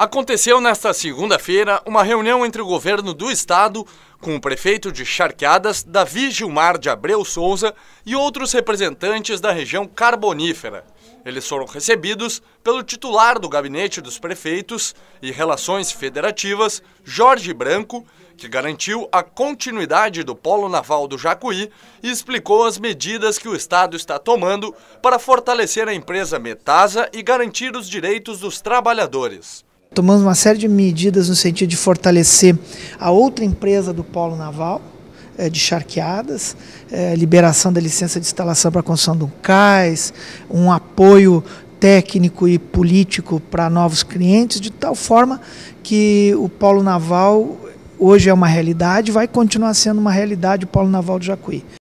Aconteceu nesta segunda-feira uma reunião entre o governo do estado com o prefeito de Charqueadas, Davi Gilmar de Abreu Souza, e outros representantes da região carbonífera. Eles foram recebidos pelo titular do Gabinete dos Prefeitos e Relações Federativas, Jorge Branco, que garantiu a continuidade do Polo Naval do Jacuí e explicou as medidas que o Estado está tomando para fortalecer a empresa Metasa e garantir os direitos dos trabalhadores. Tomamos uma série de medidas no sentido de fortalecer a outra empresa do polo naval, eh, de charqueadas, eh, liberação da licença de instalação para a construção um cais, um apoio técnico e político para novos clientes, de tal forma que o polo naval hoje é uma realidade, vai continuar sendo uma realidade o polo naval de Jacuí.